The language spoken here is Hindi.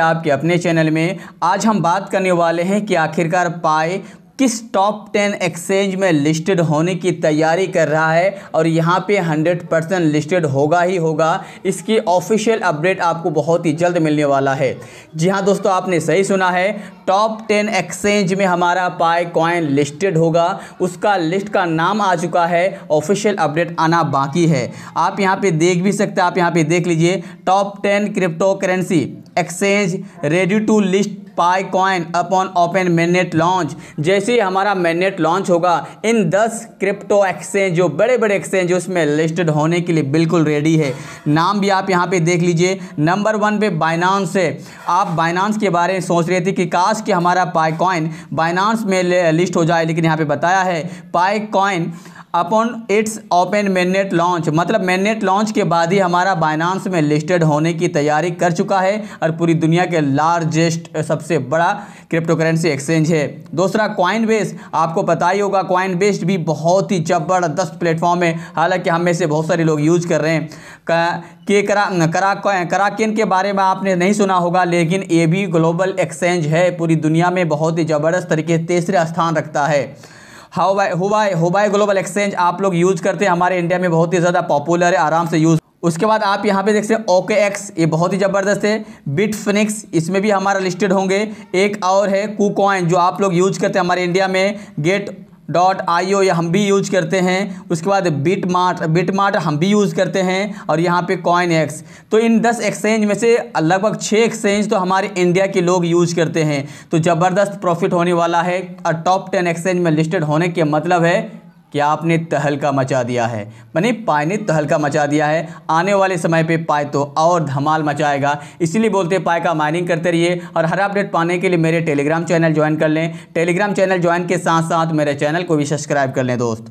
आपके अपने चैनल में आज हम बात करने वाले हैं कि आखिरकार पाए किस टॉप टेन एक्सचेंज में लिस्टेड होने की तैयारी कर रहा है और यहाँ पे 100 परसेंट लिस्टेड होगा ही होगा इसकी ऑफिशियल अपडेट आपको बहुत ही जल्द मिलने वाला है जी हाँ दोस्तों आपने सही सुना है टॉप टेन एक्सचेंज में हमारा पाए कॉइन लिस्टेड होगा उसका लिस्ट का नाम आ चुका है ऑफिशियल अपडेट आना बाकी है आप यहाँ पर देख भी सकते हैं आप यहाँ पर देख लीजिए top ten cryptocurrency exchange ready to list Pi coin upon open mainnet launch जैसे ही हमारा मैनेट लॉन्च होगा इन 10 क्रिप्टो एक्सचेंज जो बड़े बड़े एक्सचेंज उसमें लिस्टेड होने के लिए बिल्कुल रेडी है नाम भी आप यहाँ पे देख लीजिए नंबर वन पे बाइनांस है आप बाइनांस के बारे में सोच रहे थे कि काश कि हमारा पाई कॉइन बाइनांस में लिस्ट हो जाए लेकिन यहाँ पर बताया है Pi coin upon its open mainnet launch मतलब मैनेट लॉन्च के बाद ही हमारा बाइनांस में लिस्टेड होने की तैयारी कर चुका है और पूरी दुनिया के लार्जेस्ट सबसे बड़ा क्रिप्टो करेंसी एक्सचेंज है दूसरा क्वाइन बेस आपको पता ही होगा क्वाइन बेस्ड भी बहुत ही ज़बरदस्त प्लेटफॉर्म है हालांकि हम में से बहुत सारे लोग यूज कर रहे हैं के करा करा कराकेन के बारे में आपने नहीं सुना होगा लेकिन ये भी ग्लोबल एक्सचेंज है पूरी दुनिया में बहुत ही ज़बरदस्त तरीके से तीसरे स्थान रखता है हाउबाई हुबाई हुबाई ग्लोबल एक्सचेंज आप लोग यूज़ करते हैं हमारे इंडिया में बहुत ही ज़्यादा पॉपुलर है आराम से यूज़ उसके बाद आप यहाँ पे देख सकते हैं ओके एक्स ये बहुत ही ज़बरदस्त है बिट फिनिक्स इसमें भी हमारा लिस्टेड होंगे एक और है कुकॉइन जो आप लोग यूज करते हैं हमारे इंडिया में गेट डॉट आई ओ हम भी यूज करते हैं उसके बाद बिट मार्ट बिट मार्ट हम भी यूज़ करते हैं और यहाँ पे कॉइन एक्स तो इन दस एक्सचेंज में से लगभग छः एक्सचेंज तो हमारे इंडिया के लोग यूज करते हैं तो ज़बरदस्त प्रॉफिट होने वाला है और टॉप टेन एक्सचेंज में लिस्टेड होने के मतलब है कि आपने तहलका मचा दिया है मैंने पाए ने तहलका मचा दिया है आने वाले समय पे पाए तो और धमाल मचाएगा इसीलिए बोलते पाए का माइनिंग करते रहिए और हर अपडेट पाने के लिए मेरे टेलीग्राम चैनल ज्वाइन कर लें टेलीग्राम चैनल ज्वाइन के साथ साथ मेरे चैनल को भी सब्सक्राइब कर लें दोस्त